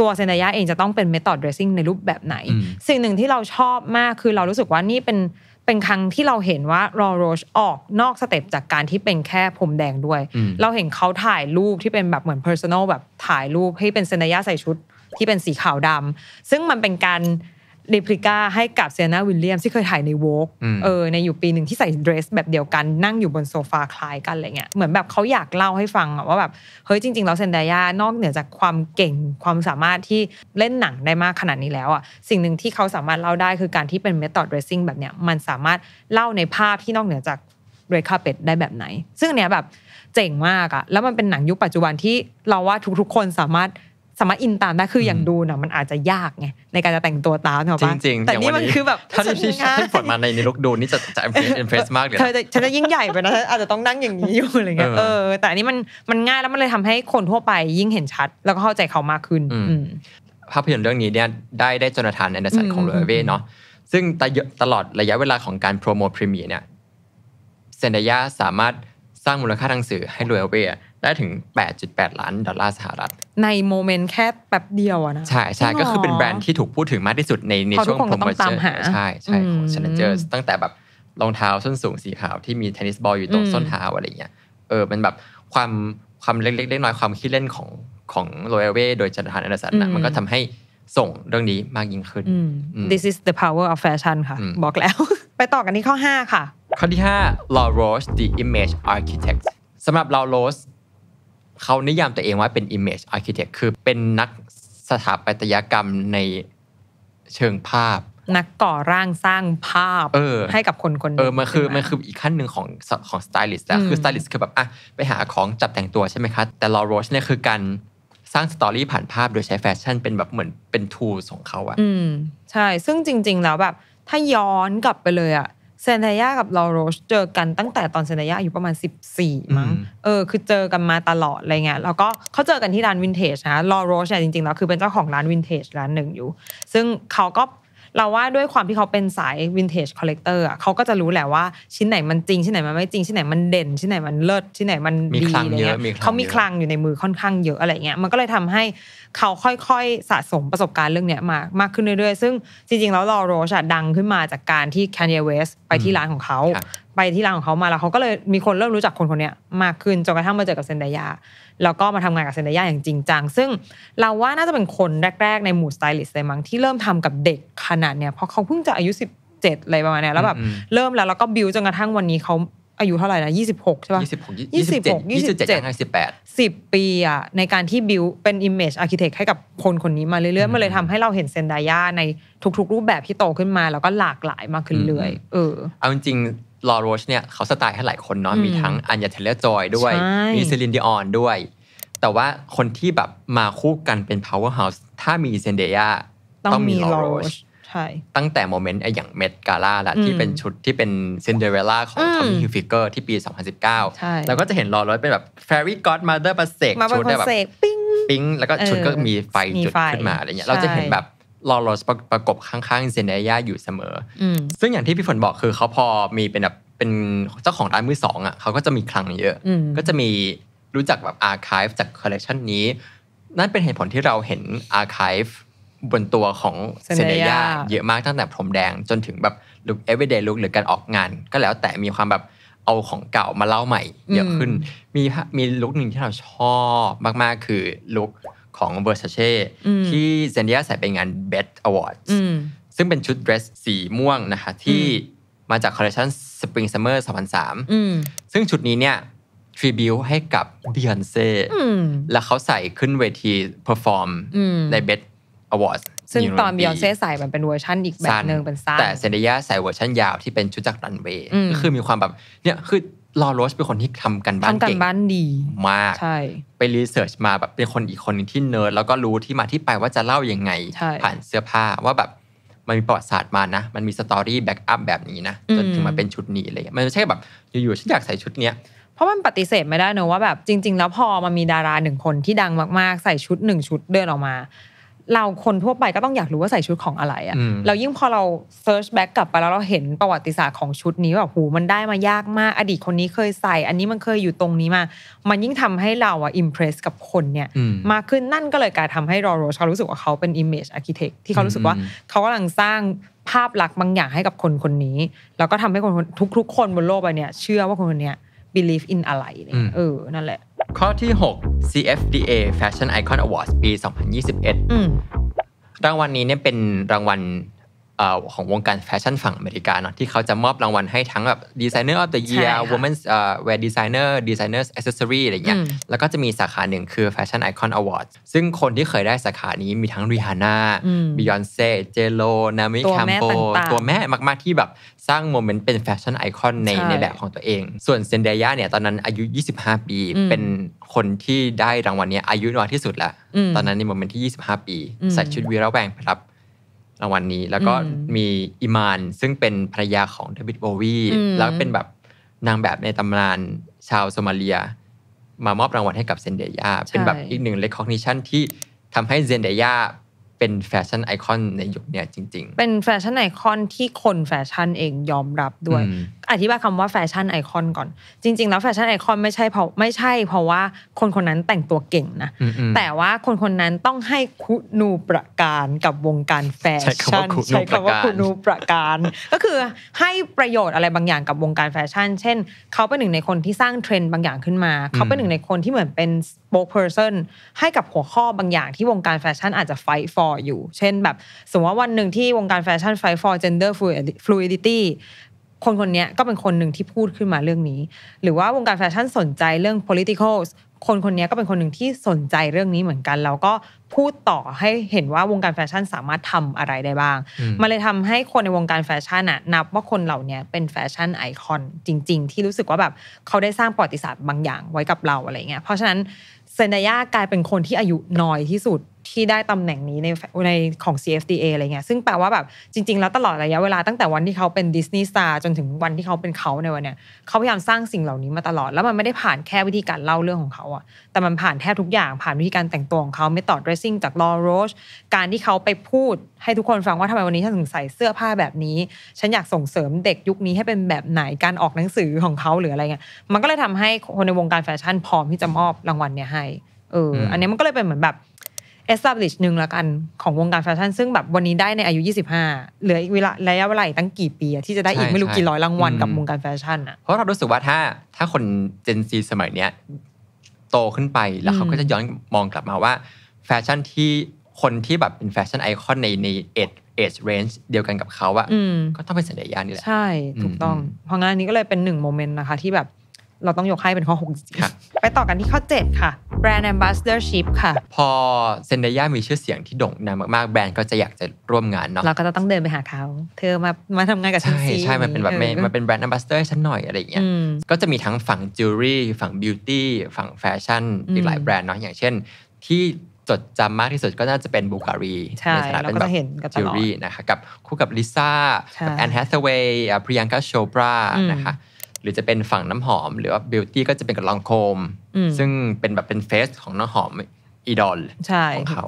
ตัวเซนายาเองจะต้องเป็นเมทอดเดรสซิ่งในรูปแบบไหน สิ่งหนึ่งที่เราชอบมากคือเรารู้สึกว่านี่เป็นเป็นครั้งที่เราเห็นว่ารอโรชออกนอกสเต็ปจากการที่เป็นแค่ผมแดงด้วยเราเห็นเขาถ่ายรูปที่เป็นแบบเหมือนเพอร์ซันอลแบบถ่ายรูปให้เป็นเซนยาใส่ชุดที่เป็นสีขาวดำ ซึ่งมันเป็นการเดพลิก้าให้กับเซียนาวิลเลียมที่เคยถ่ายในโวกเออในอยู่ปีหนึ่งที่ใส่เดรสแบบเดียวกันนั่งอยู่บนโซฟาคล้ายกันอะไรเงี้ยเหมือนแบบเขาอยากเล่าให้ฟังว่าแบบเฮ้ยจริงๆ แล้วเซนดายานอกเหนือจากความเก่งความสามารถที่เล่นหนังได้มากขนาดนี้แล้วอ่ะสิ่งหนึ่งที่เขาสามารถเล่าได้คือการที่เป็นเมทอดเดรสซิ่งแบบเนี้ยมันสามารถเล่าในภาพที่นอกเหนือจากเรคาเป็ดได้แบบไหน ซึ่งเนี้ยแบบเจ๋งมากอะแล้วมันเป็นหนังยุคปัจจุบันที่เราว่าทุกๆ คนสามารถสามารถอินตามได้คืออย่างดูนาะมันอาจจะยากไงในการจะแต่งตัวตามเนอะปาจริงแต่นี่มันคือแบบถ้าที่ท่านฝนมาในในลกดูนี่จะจะอินเฟสมากเลยเธอจะฉันจะยิ่งใหญ่ไปนะอาจจะต้องนั่งอย่างนี้อยู่อะไรเงี้ยเออแต่อันนี้มันมันง่ายแล้วมันเลยทำให้คนทั่วไป ยิ่งเห็นชัด แล้วก็เข้าใจเขามากขึ้นภาพยนตร์เรื่องนี้เนี่ยได้ได้จนทานแอนเดอร์สันของเรเวเนาะซึ่งตลอดระยะเวลาของการโปรโมทพรีเมียร์เนี่ยเซนดายาสามารถสร้างมูลค่าทางสื่อให้เรเวได้ถึง 8.8 ล้านดอลลาร์สหรัฐ ในโมเมนต์แค่แป๊บเดียวอะนะ ใช่ใช่ก็คือเป็นแบรนด์ที่ถูกพูดถึงมากที่สุดในในช่วงโปรโมชั่นใช่ใช่ของ Challenger ตั้งแต่แบบรองเท้าส้นสูงสีขาวที่มีเทนนิสบอลอยู่ตรงส้นเท้าอะไรเงี้ย เออเป็นแบบความความเล็กๆเล็กน้อยความคิดเล่นของของโรเอเวโดยจันทานอันสันนะมันก็ทำให้ส่งเรื่องนี้มากยิ่งขึ้น This is the power of fashion ค่ะ บอกแล้วไปต่อกันที่ข้อ5ค่ะ ข้อที่ 5 La Roche the image architect สำหรับ La Roche เขานิยามตัวเองว่าเป็น image architect คือเป็นนักสถาปัตยกรรมในเชิงภาพ นักก่อร่างสร้างภาพออให้กับคนคนเออมันคือมันคืออีกขั้นหนึ่งของของสไตลิสต์คือสไตลิสต์คือแบบอ่ะไปหาของจับแต่งตัวใช่ไหมคะ แต่ลอโรชเนี่ยคือการสร้างสตอรี่ผ่านภาพโดยใช้แฟชั่นเป็นแบบเหมือนเป็นทูสของเขาอะอืมใช่ ซึ่งจริงๆแล้วแบบถ้าย้อนกลับไปเลยอะเซนเทียกับลอโรชเจอกันตั้งแต่ตอนเซนเทียอายุประมาณ 14มั้ง เออคือเจอกันมาตลอดอะไรเงี้ย แล้วก็เขาเจอกันที่ร้านวินเทจนะลอโรชเนี่ยจริงๆแล้วคือเป็นเจ้าของร้านวินเทจร้านหนึ่งอยู่ ซึ่งเขาก็เราว่าด้วยความที่เขาเป็นสายวินเทจคอลเลกเตอร์อ่ะเขาก็จะรู้แหละว่าชิ้นไหนมันจริงชิ้นไหนมันไม่จริงชิ้นไหนมันเด่นชิ้นไหนมันเลิศชิ้นไหนมันดีอะไรเงี้ยเขามีคลังอยู่ในมือค่อนข้างเยอะอะไรเงี้ยมันก็เลยทำให้เขาค่อยๆสะสมประสบการณ์เรื่องเนี้ยมามากขึ้นเรื่อยๆซึ่งจริงๆแล้วลอโรชดังขึ้นมาจากการที่แคนเยเวสไปที่ร้านของเขาไปที่ร้านของเขามาแล้วเขาก็เลยมีคนเริ่มรู้จักคนคนนี้มากขึ้นจนกระทั่งมาเจอกับเซนดดยาแล้วก็มาทำงานกับเซนดดยาอย่างจริงจังซึ่งเราว่าน่าจะเป็นคนแรกๆในหมู่สไตลิสต์เลยมั้งที่เริ่มทำกับเด็กขนาดเนี้ยเพราะเขาเพิ่งจะอายุสิบเจ็ดอะไรประมาณเนี้ยแล้วแบบเริ่มแล้วแล้วก็บิวจนกระทั่งวันนี้เขาอายุเท่าไหร่นะยี่สิบหกใช่ป่ะยี่สิบหกยี่สิบ็ดยี่สิบเจ็ดสิบแปดสิบปีอะในการที่บิวเป็น Image Architect ให้กับคนคนนี้มาเรื่อยๆมันเลยทำให้เราเห็นเซนดายาในทุกๆ รูปแบบที่โตขึ้นมา แล้วก็หลากหลายมากขึ้นเรื่อยเออเอาจริงลอโรชเนี่ยเขาสไตล์ให้หลายคนเนาะมีทั้งอัญญาเทเลจอยด้วยมีเซลินดิออนด้วยแต่ว่าคนที่แบบมาคู่กันเป็น power house ถ้ามีเซนเดียต้องมีลอโรชตั้งแต่โมเมนต์ไออย่างเมดกาล่าละที่เป็นชุดที่เป็นซินเดอเรลล่าของทอมมี่ฮิวฟิกเกอร์ที่ปี 2019แล้วก็จะเห็นลอโรชเป็นแบบแฟรี่ก็อดมาเดอร์ประเสกชุดแบบปิ้งปิ้งแล้วก็ชุดก็มีไฟจุดขึ้นมาอะไรเงี้ยเราจะเห็นแบบลอรอสประกบข้างๆเซเนียอยู่เสมอซึ่งอย่างที่พี่ฝนบอกคือเขาพอมีเป็นแบบเป็นเจ้าของร้านมือสองอ่ะเขาก็จะมีคลังเยอะก็จะมีรู้จักแบบอาร์คีฟจากคอลเลคชันนี้ นั่นเป็นเหตุผลที่เราเห็นอาร์คีฟบนตัวของเซเนียเยอะมากตั้งแต่พรมแดงจนถึงแบบลุคเอเวอร์เดย์ลุคหรือการออกงาน ก็แล้วแต่มีความแบบเอาของเก่ามาเล่าใหม่เยอะขึ้นมีมีลุคหนึ่งที่เราชอบมากๆคือลุคของเบอร์ชาเช่ที่เซนดียใส่ไปงาน b e t Awards ซึ่งเป็นชุดเดรสสีม่วงนะคะที่มาจากคอลเลคชัน Spring Summer 2003 ซึ่งชุดนี้เนี่ยทริบิวให้กับเบียนเซ่แล้วเขาใส่ขึ้นเวทีเพอร์ฟอร์มใน Best Awards ซึ่งตอนบิยอนเซ่ใส่มันเป็นเวอร์ชันอีกแบบหนึ่งเป็นสั้นแต่เซนเดียใส่เวอร์ชันยาวที่เป็นชุดจากรันเวย์ก็คือมีความแบบเนี่ยคือลอโรสเป็นคนที่ทำกันบ้านเก่งทำกันบ้านดีมากใช่ไปรีเสิร์ชมาแบบเป็นคนอีกคนนึงที่เนิร์ดแล้วก็รู้ที่มาที่ไปว่าจะเล่ายังไง ผ่านเสื้อผ้าว่าแบบมันมีประวัติศาสตร์มานะ มันมีสตอรี่แบ็กอัพแบบนี้นะจนถึงมาเป็นชุดนี้เลย มันไม่ใช่แบบอยู่ๆฉันอยากใส่ชุดเนี้ยเพราะมันปฏิเสธไม่ได้เนอะว่าแบบจริง ๆ แล้วพอมันมีดาราหนึ่งคนที่ดังมาก ๆใส่ชุดหนึ่งชุดเดินออกมาเราคนทั่วไปก็ต้องอยากรู้ว่าใส่ชุดของอะไรอ่ะเรายิ่งพอเราเซิร์ชแบ็กกลับไปแล้วเราเห็นประวัติศาสตร์ของชุดนี้แบบหูมันได้มายากมาก อดีตคนนี้เคยใส่ อันนี้มันเคยอยู่ตรงนี้มา มันยิ่งทำให้เราอ่ะอิมเพรสกับคนเนี่ยมากขึ้นนั่นก็เลยกลายทาให้รอโรชเขารู้สึกว่าเขาเป็นอิมเมจอาร์เคเต็กที่เขารู้สึกว่าเขากำลังสร้างภาพลักษณ์บางอย่างให้กับคนคนนี้แล้วก็ทำให้คนทุก ๆ คนบนโลกใบเนี้ยเชื่อว่าคนคนนี้ believe in อะไรเนี่ยเออนั่นแหละข้อที่6 CFDA Fashion Icon Awards ปี 2021รางวัลนนี้เนี่ยเป็นรางวัลของวงการแฟชั่นฝั่งอเมริกาเนาะที่เขาจะมอบรางวัลให้ทั้งแบบดีไซเนอร์ออฟเดอะเยียร์ว Wear Designer d ร์ดีไซเนอร์ e s s o เซอรีอะไรเงี้ยแล้วก็จะมีสาขาหนึ่งคือแฟชั่นไอคอนอวอร์ดซึ่งคนที่เคยได้สาขานี้มีทั้งริฮาน่าบิยอนเซ่เจโลนามิคัมโบตัวแม่มากๆที่แบบสร้างโมเมนต์เป็นแฟชั่นไอคอนในในแบบของตัวเอง ส่วนเซนเดียเนี่ยตอนนั้นอายุ 25 ปีเป็นคนที่ได้รางวัลนี้อายุน้อยที่สุดละตอนนั้นในโมเมนต์ที่ 25 ปีใส่ชุดวีระแวงไปรับรางวัลนี้แล้วก็มีอิมานซึ่งเป็นภรรยาของเดวิดโบวี แล้วเป็นแบบนางแบบในตำนานชาวโซมาเลีย มามอบรางวัลให้กับเซนเดียเป็นแบบอีกหนึ่งเลคคอร์นิชันที่ทำให้เซนเดียเป็นแฟชั่นไอคอนในยุคนี้จริงๆ เป็นแฟชั่นไอคอนที่คนแฟชั่นเองยอมรับด้วยอธิบายคำว่าแฟชั่นไอคอนก่อน จริงๆแล้วแฟชั่นไอคอนไม่ใช่เพราะไม่ใช่เพราะว่าคนคนนั้นแต่งตัวเก่งนะแต่ว่าคนคนนั้นต้องให้คุณูประการกับวงการแฟชั่นใช้คำว่าคุณูประการ ก็คือให้ประโยชน์อะไรบางอย่างกับวงการแฟชั่น เช่น เขาเป็นหนึ่งในคนที่สร้างเทรนด์บางอย่างขึ้นมา เขาเป็นหนึ่งในคนที่เหมือนเป็นสปอคเพอร์เซนให้กับหัวข้อบางอย่างที่วงการแฟชั่นอาจจะไฟฟอร์อยู่ เช่นแบบสมมติว่าวันหนึ่งที่วงการแฟชั่นไฟฟอร์เจนเดอร์ฟลูอิดิตี้คนคนนี้ก็เป็นคนหนึ่งที่พูดขึ้นมาเรื่องนี้ หรือว่าวงการแฟชั่นสนใจเรื่อง political คนคนนี้ก็เป็นคนหนึ่งที่สนใจเรื่องนี้เหมือนกันแล้วก็พูดต่อให้เห็นว่าวงการแฟชั่นสามารถทำอะไรได้บ้างมาเลยทำให้คนในวงการแฟชั่นน่ะนับว่าคนเหล่านี้เป็นแฟชั่นไอคอนจริง ๆ ที่รู้สึกว่าแบบเขาได้สร้างประวัติศาสตร์บางอย่างไว้กับเราอะไรเงี้ยเพราะฉะนั้นเซนดายากลายเป็นคนที่อายุน้อยที่สุดที่ได้ตำแหน่งนี้ในในของ CFDA อะไรเงี้ยซึ่งแปลว่าแบบจริง ๆแล้วตลอดระยะเวลาตั้งแต่วันที่เขาเป็นดิสนีย์สตาร์จนถึงวันที่เขาเป็นเขาในวันเนี้ยเขาพยายามสร้างสิ่งเหล่านี้มาตลอดแล้วมันไม่ได้ผ่านแค่วิธีการเล่าเรื่องของเขาอะแต่มันผ่านแทบทุกอย่าง ผ่านวิธีการแต่งตัวของเขาไม่ต่อ dressing จากลอโรชการที่เขาไปพูดให้ทุกคนฟังว่าทำไมวันนี้ฉันถึงใส่เสื้อผ้าแบบนี้ฉันอยากส่งเสริมเด็กยุคนี้ให้เป็นแบบไหนการออกหนังสือของเขาหรืออะไรเงี้ยมันก็เลยทำให้คนในวงการแฟชั่นพร้อมที่จะมอบรางวัลเนี้ยให้เอออันนี้มันก็เลยเป็นเหมือนแบบ establish หนึ่งละกันของวงการแฟชั่นซึ่งแบบวันนี้ได้ในอายุ 25เหลืออีกเวลาระยะเวลาตั้งกี่ปีที่จะได้อีกไม่รู้กี่ร้อยรางวัลกับวงการแฟชั่นอ่ะเพราะเรารู้สึกว่าถ้าถ้าคน Gen Z สมัยเนี้ย โตขึ้นไปแล้วเขาก็จะย้อนมองกลับมาว่าแฟชั่นที่คนที่แบบเป็นแฟชั่นไอคอนในในเอ็ดเอชเรนจ์เดียวกันกับเขาอะก็ต้องเป็นสัญญาณนี่แหละใช่ถูกต้องเพราะงั้นนี้ก็เลยเป็นหนึ่งโมเมนต์นะคะที่แบบเราต้องยกให้เป็นข้อกจริงไปต่อกันที่ข้อ 7 ค่ะ Brand Ambassadorship ค่ะ พอเซนเดียมีชื่อเสียงที่โด่งดังมากๆ แบรนด์ก็จะอยากจะร่วมงานเนาะเราก็จะต้องเดินไปหาเขา เธอมามาทำงานกับฉันใช่ใช่ มันเป็นแบบมันเป็นแบรนด์แอมบาสเตอร์ฉันหน่อยอะไรอย่างเงี้ยก็จะมีทั้งฝั่งจิวเวลรี่ฝั่งบิวตี้ฝั่งแฟชั่นอีกหลายแบรนด์เนาะอย่างเช่น ที่จดจำมากที่สุดก็น่าจะเป็นบูการีในฐานะเป็นแบบจิวเวลรี่นะคะกับคู่กับลิซ่ากับแอนแฮสเวย์พริยังกาโชปรานะคะหรือจะเป็นฝั่งน้ำหอม หรือว่าบิวตี้ก็จะเป็นกับลองโคมซึ่งเป็นแบบเป็นเฟสของน้ำหอมอีดอลของเขา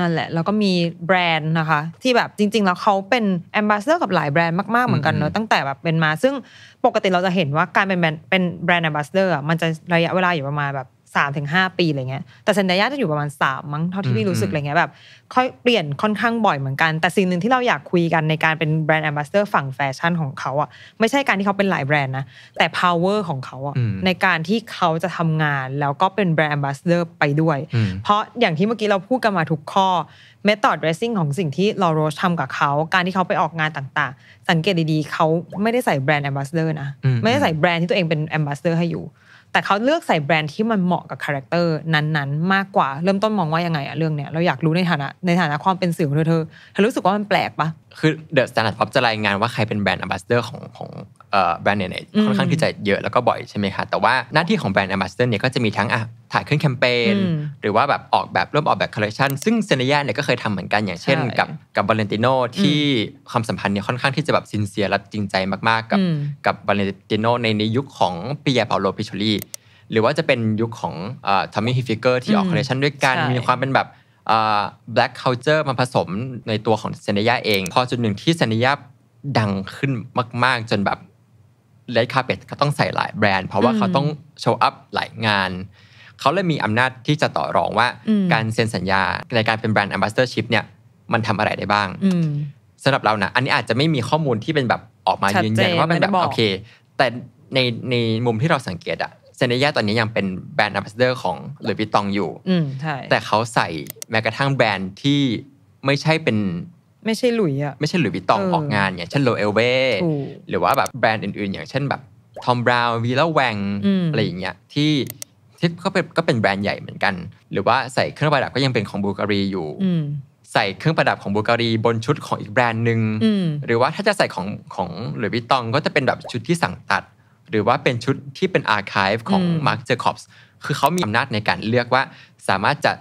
นั่นแหละ แล้วก็มีแบรนด์นะคะ ที่แบบจริงๆแล้วเขาเป็นแอมบาสเดอร์กับหลายแบรนด์มากๆ เหมือนกันเนาะตั้งแต่แบบเป็นมาซึ่งปกติเราจะเห็นว่าการเป็นแบรนด์เป็นแบรนด์แอมบาสเดอร์มันจะระยะเวลาอยู่ประมาณแบบสามถึงห้าปีอะไรเงี้ย แต่เซนดายาจะอยู่ประมาณสามมั้ง เท่าที่พี่รู้สึกอะไรเงี้ยแบบค่อยเปลี่ยนค่อนข้างบ่อยเหมือนกัน แต่สิ่งหนึ่งที่เราอยากคุยกันในการเป็นแบรนด์แอมบาสเตอร์ฝั่งแฟชั่นของเขาอ่ะไม่ใช่การที่เขาเป็นหลายแบรนด์นะแต่ power ของเขาอ่ะในการที่เขาจะทำงานแล้วก็เป็นแบรนด์แอมบาสเตอร์ไปด้วย เพราะอย่างที่เมื่อกี้เราพูดกันมาทุกข้อเมทอดเรสซิ่งของสิ่งที่ลอโรชทำกับเขา การที่เขาไปออกงานต่างๆ สังเกตดีๆเขาไม่ได้ใส่แบรนด์แอมบาสเตอร์นะไม่ได้ใส่แบรนด์ที่ตัวเองเป็นแอมบาสเตอร์ให้อยู่แต่เขาเลือกใส่แบรนด์ที่มันเหมาะกับคาแรคเตอร์นั้นๆ มากกว่าเริ่มต้นมองว่ายังไงอะเรื่องเนี้ยเราอยากรู้ในฐานะในฐานะความเป็นสื่อของเธอ เธอรู้สึกว่ามันแปลกปะคือเดอะสแตนดาร์ดพับจะรายงานว่าใครเป็นแบรนด์อับาสเดอร์ของของแบรนด์เนี่ยค่อนข้างที่จะเยอะแล้วก็บ่อยใช่ไหมคะแต่ว่าหน้าที่ของแบรนด์แอมบาสเตอร์เนี่ยก็จะมีทั้งอ่ะถ่ายขึ้นแคมเปญหรือว่าแบบออกแบบร่วมออกแบบคอลเลคชันซึ่งเซเนียเนี่ยก็เคยทำเหมือนกันอย่างเช่นกับกับบาเลนติโนที่ความสัมพันธ์เนี่ยค่อนข้างที่จะแบบซินเซียและจริงใจมากๆกับกับบาเลนติโนในในยุคของปิยาเปาโลพิชลีหรือว่าจะเป็นยุคของทอมมี่ฮิฟิเกอร์ที่ออกคอลเลคชันด้วยกัน มีความเป็นแบบ black culture มาผสมในตัวของเซเนียเองพอจุดหนึ่งที่เซเนียดังขึ้นมากๆจนแบบเลดคาเป็ดเขาต้องใส่หลายแบรนด์ เพราะว่าเขาต้องโชว์อัพหลายงานเขาเลยมีอำนาจที่จะต่อรองว่า การเซ็นสัญญาในการเป็นแบรนด์แอมบาสเตอร์ชิพเนี่ยมันทำอะไรได้บ้างสำหรับเรานะอันนี้อาจจะไม่มีข้อมูลที่เป็นแบบออกมายืนยันว่าเป็นแบบโอเค แต่ในในมุมที่เราสังเกตอะเซนเดียตอนนี้ยังเป็นแบรนด์อัสเดอร์ของหลุยส์วิตตองอยู่แต่เขาใส่แม้กระทั่งแบรนด์ที่ไม่ใช่เป็นไม่ใช่หลุยอะไม่ใช่หลุยวิตตองออกงานอย่างเช่นโลเอลเวหรือว่าแบบแบรนด์อื่น ๆอย่างเช่นแบบทอมบราวน์วีลาแวงอะไรอย่างเงี้ยที่ที่เขาเป็นก็เป็นแบรนด์ใหญ่เหมือนกันหรือว่าใส่เครื่องประดับก็ยังเป็นของบูการีอยู่ใส่เครื่องประดับของบูการีบนชุดของอีกแบรนด์หนึ่งหรือว่าถ้าจะใส่ของของหลุยวิตตองก็จะเป็นแบบชุดที่สั่งตัด หรือว่าเป็นชุดที่เป็นอาร์คีฟของมาร์คเจอคอบส์คือเขามีอำนาจในการเลือกว่าสามารถจะ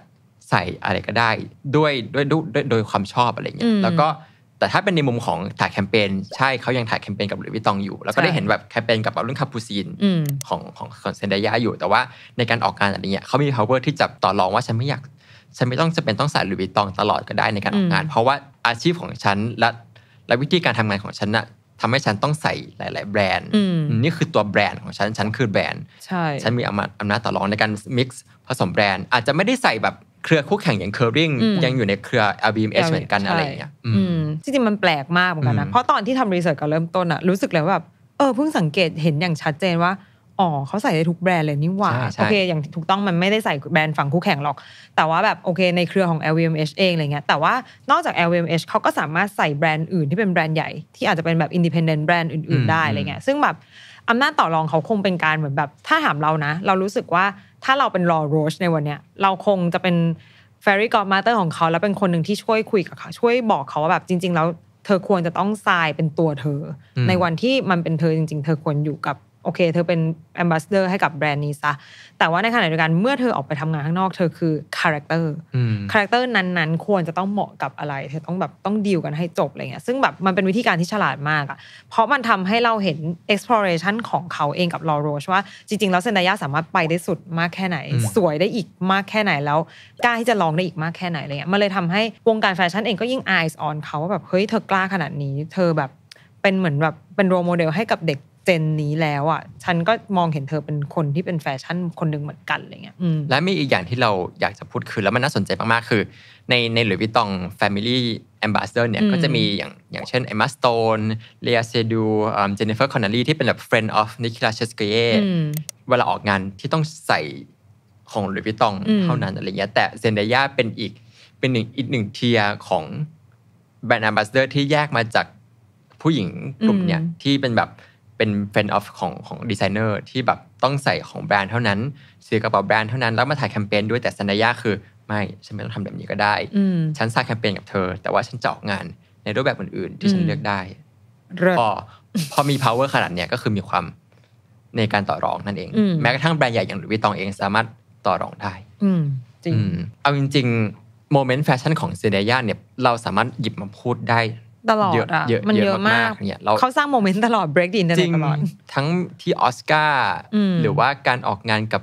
ส่อะไรก็ได้ด้วยด้วยด้วยโดยความชอบอะไรเงี้ยแล้วก็แต่ถ้าเป็นในมุมของถ่ายแคมเปญใช่เขายังถ่ายแคมเปญกับหลุยวิตองอยู่ แล้วก็ได้เห็นแบบแคมเปญกับเรื่องคาปูซินของของเซนดายาอยู่แต่ว่าในการออกงานอะไรเงี้ยเขามี power ที่จะต่อรองว่าฉันไม่อยาก ฉันไม่ต้องจะเป็นต้องใส่หลุยวิตองตลอดก็ได้ในการออกงาน เพราะว่าอาชีพของฉันและและวิธีการทำงานของฉันน่ะทำให้ฉันต้องใส่หลาย ๆแบรนด์ นี่คือตัวแบรนด์ของฉันฉันคือแบรนด์ฉันมีอำนาจอำนาจต่อรองในการมิกซ์ผสมแบรนด์ อาจจะไม่ได้ใส่แบบเครือคู่แข่งอย่างเคอร์ริงยังอยู่ในเครือ r b m h เหมือนกันอะไรอย่างเงี้ยจริงๆมันแปลกมากเหมือนกันนะ เพราะตอนที่ทำรีเสิร์ชก็เริ่มต้นอะรู้สึกเลยว่าแบบ เออ เพิ่งสังเกตเห็นอย่างชัดเจนว่า อ๋อเขาใส่ได้ทุกแบรนด์เลยนี่หว่าโอเค อย่างถูกต้องมันไม่ได้ใส่แบรนด์ฝั่งคู่แข่งหรอก แต่ว่าแบบ โอเค ในเครือของ LVMH เองอะไรเงี้ย แต่ว่า นอกจาก LVMH เขาก็สามารถใส่แบรนด์อื่นที่เป็นแบรนด์ใหญ่ ที่อาจจะเป็นแบบอินดิเพนเดนต์แบรนด์อื่นๆได้อะไรเงี้ย ซึ่งแบบอำนาจต่อรองเขาคงเป็นการเหมือนแบบถ้าถามเรานะ เรารู้สึกว่าถ้าเราเป็นลอโรชในวันเนี้ยเราคงจะเป็นแฟรี่กอดมาเตอร์ของเขาแล้วเป็นคนหนึ่งที่ช่วยคุยกับเขาช่วยบอกเขาว่าแบบจริง ๆ แล้ว เธอควรจะต้องทรายเป็นตัวเธอในวันที่มันเป็นเธอจริงๆ เธอควรอยู่กับโอเค เธอเป็นแอมบาสเดอร์ ให้กับแบรนด์นี้ซะแต่ว่าในขณะเดียวกันเมื่อเธอออกไปทำงานข้างนอกเธอคือคาแรคเตอร์คาแรคเตอร์นั้นๆ ควรจะต้องเหมาะกับอะไร เธอต้องแบบต้องดีลกันให้จบอะไรเงี้ยซึ่งแบบมันเป็นวิธีการที่ฉลาดมากอะเพราะมันทำให้เราเห็น exploration ของเขาเองกับลอโรชว่าจริงๆ แล้วเซนดายาสามารถไปได้สุดมากแค่ไหน สวยได้อีกมากแค่ไหนแล้ว กล้าที่จะลองได้อีกมากแค่ไหนอะไรเงี้ยมันเลยทำให้วงการแฟชั่นเองก็ยิ่ง eyes on เขาว่าแบบเฮ้ยเธอกล้าขนาดนี้ เธอแบบเป็นเหมือนแบบเป็นโรโมเดลให้กับเด็กเจนนี้แล้วอ่ะ ฉันก็มองเห็นเธอเป็นคนที่เป็นแฟชั่นคนหนึ่งเหมือนกันอะไรเงี้ยและมีอีกอย่างที่เราอยากจะพูดคือแล้วมันน่าสนใจมากๆ คือในในหลุยส์วิตตอง Family Ambassador เนี่ย ก็จะมีอย่างอย่างเช่นเอมมาสโตนเลียเซดูเจเนฟเฟอร์คอนเนลลี่ที่เป็นแบบ Friend of นิคิลาเชสเกเยเวลาออกงานที่ต้องใส่ ของหลุยส์วิตตองเท่านั้นอะไรเงี้ยแต่เซนเดียเป็นอีกเป็นหนึ่งอีกหนึ่งเทียของแบรนด์แอมบาสเดอร์ที่แยกมาจากผู้หญิงกลุ่มเนี่ยที่เป็นแบบเป็นแฟนออฟของของดีไซเนอร์ ที่แบบต้องใส่ของแบรนด์เท่านั้น ซื้อกระเป๋าแบรนด์เท่านั้นแล้วมาถ่ายแคมเปญด้วยแต่สัญญาคือ ไม่ฉันไม่ต้องทำแบบนี้ก็ได้ฉันสร้างแคมเปญกับเธอ แต่ว่าฉันเจาะงานในรูปแบบอื่นๆที่ฉันเลือกได้พอพอมี power ขนาดเนี้ยก็คือมีความในการต่อรองนั่นเองแม้กระทั่งแบรนด์ใหญ่อย่างหวิตองเองสามารถต่อรองได้จริงเอาจริง ๆโมเมนต์แฟชั่นของเซเดียเนี่ยเราสามารถหยิบมาพูดได้ตลอดอะมันเยอะมากเนี่ยเขาสร้างโมเมนต์ตลอดเบรกดินตลอดทั้งที่ออสการ์หรือว่าการออกงานกับ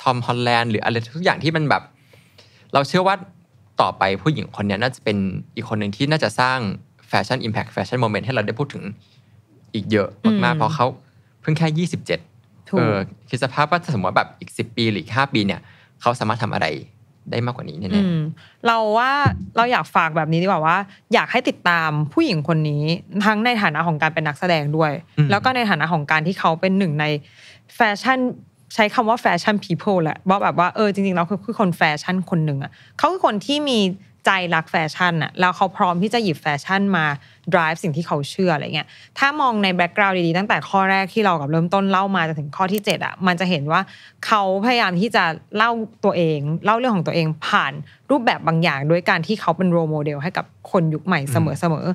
ทอมฮอลแลนด์หรืออะไรทุกอย่างที่มันแบบเราเชื่อว่าต่อไปผู้หญิงคนนี้น่าจะเป็นอีกคนหนึ่งที่น่าจะสร้างแฟชั่นอิมแพคแฟชั่นโมเมนต์ให้เราได้พูดถึงอีกเยอะมากๆเพราะเขาเพิ่งแค่ยี่สิบเจ็ดคิดสภาพว่าสมมติแบบอีกสิบปีหรือห้าปีเนี่ยเขาสามารถทำอะไรได้มากกว่านี้แน่ๆเราว่าเราอยากฝากแบบนี้ดีกว่าว่า อยากให้ติดตามผู้หญิงคนนี้ทั้งในฐานะของการเป็นนักแสดงด้วย แล้วก็ในฐานะของการที่เขาเป็นหนึ่งในแฟชั่น ใช้คำว่าแฟชั่นพีเพลแหละบอกแบบว่าเออจริงๆเราคือคนแฟชั่นคนหนึ่งอ่ะเขาคือคนที่มีใจรักแฟชั่นอ่ะแล้วเขาพร้อมที่จะหยิบแฟชั่นมา drive สิ่งที่เขาเชื่ออะไรเงี้ย ถ้ามองในแบ็กกราวด์ดีๆตั้งแต่ข้อแรกที่เรากับเริ่มต้นเล่ามาจนถึงข้อที่ 7 อ่ะ มันจะเห็นว่า เขาพยายามที่จะเล่าตัวเองเล่าเรื่องของตัวเองผ่านรูปแบบบางอย่างด้วยการที่เขาเป็นโรโมเดลให้กับคนยุคใหม่เสมอ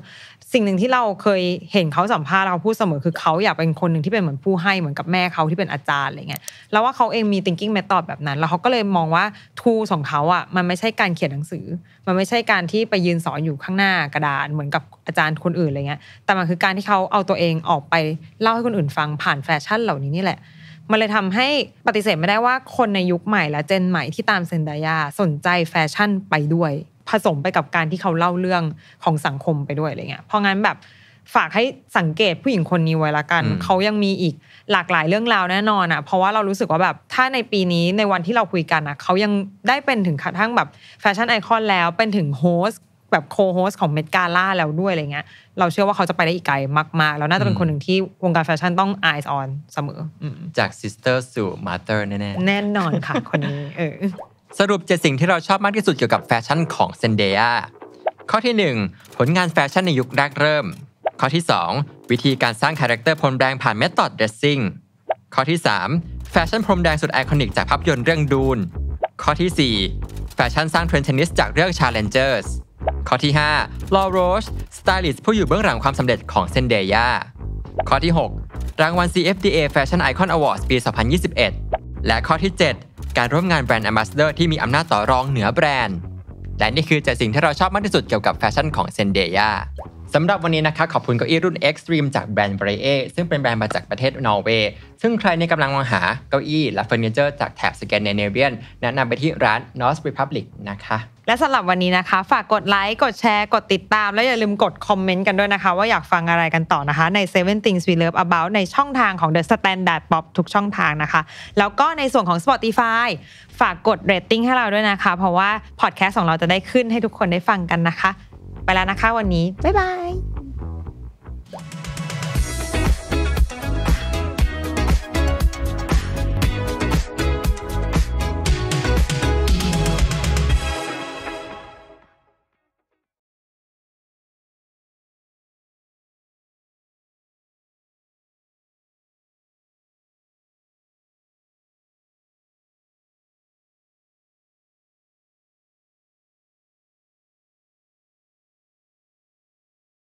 สิ่งหนึ่งที่เราเคยเห็นเขาสัมภาษณ์เราพูดเสมอคือเขาอยากเป็นคนหนึ่งที่เป็นเหมือนผู้ให้ เหมือนกับแม่เขาที่เป็นอาจารย์อะไรเงี้ยแล้วว่าเขาเองมี thinking method แบบนั้นแล้วเขาก็เลยมองว่าทูของเขาอ่ะมันไม่ใช่การเขียนหนังสือ มันไม่ใช่การที่ไปยืนสอนอยู่ข้างหน้ากระดานเหมือนกับอาจารย์คนอื่นอะไรเงี้ยแต่มันคือการที่เขาเอาตัวเองออกไปเล่าให้คนอื่นฟังผ่านแฟชั่นเหล่านี้นี่แหละ มันเลยทำให้ปฏิเสธไม่ได้ว่าคนในยุคใหม่และเจนใหม่ที่ตามเซนดายาสนใจแฟชั่นไปด้วยผสมไปกับการที่เขาเล่าเรื่องของสังคมไปด้วยอะไรเงี้ยเพราะงั้นแบบฝากให้สังเกตผู้หญิงคนนี้ไว้ละกัน เขายังมีอีกหลากหลายเรื่องราวแน่นอนอ่ะ เพราะว่าเรารู้สึกว่าแบบถ้าในปีนี้ในวันที่เราคุยกันอ่ะเขายังได้เป็นถึงกระทั่งแบบแฟชั่นไอคอนแล้วเป็นถึงโฮสแบบโคโฮสของเมดกาล่าแล้วด้วยอะไรเงี้ยเราเชื่อว่าเขาจะไปได้อีกไกลมากๆ แล้วน่าจะเป็นคนหนึ่งที่วงการแฟชั่นต้อง eyes on เสมอจากซิสเตอร์สู่มาเตอร์แน่แน่นอนค่ะคนนี้เออสรุปเจ็ดสิ่งที่เราชอบมากที่สุดเกี่ยวกับแฟชั่นของเซนเดียข้อที่1ผลงานแฟชั่นในยุคแรกเริ่ม ข้อที่ 2 วิธีการสร้างคาแรคเตอร์พรมแดงผ่านเมธอดเดรสซิ่ง ข้อที่ 3 แฟชั่นพรมแดงสุดไอคอนิกจากภาพยนตร์เรื่องดูน ข้อที่ 4 แฟชั่นสร้างเทรนเทนนิสจากเรื่อง Challengers ข้อที่5ลอโรชสไตลิสต์ผู้อยู่เบื้องหลังความสำเร็จของเซนเดียข้อที่6รางวัล CFDA Fashion Icon Awards ปี 2021และข้อที่ 7 การร่วมงานแบรนด์แอมบาสเดอร์ที่มีอำนาจต่อรองเหนือแบรนด์และนี่คือจะสิ่งที่เราชอบมากที่สุดเกี่ยวกับแฟชั่นของเซนเดียสำหรับวันนี้นะคะขอบคุณเก้าอี้รุ่น Extreme จากแบรนด์บรเอซึ่งเป็นแบรนด์มาจากประเทศนอร์เวย์ซึ่งใครในกำลังมองหา เก้าอี้และเฟอร์นิเจอร์จากแถบสแกนดเนเวียนแนะนำไปที่ร้าน North Republic นะคะและสำหรับวันนี้นะคะ ฝากกดไลค์ กดแชร์ กดติดตาม และอย่าลืมกดคอมเมนต์กันด้วยนะคะ ว่าอยากฟังอะไรกันต่อนะคะใน Seven Things We Love About ในช่องทางของ The Standard Pop ทุกช่องทางนะคะ แล้วก็ในส่วนของ Spotify ฝากกดเรตติ้งให้เราด้วยนะคะ เพราะว่าพอดแคสต์ของเราจะได้ขึ้นให้ทุกคนได้ฟังกันนะคะ ไปแล้วนะคะ วันนี้บ๊ายบาย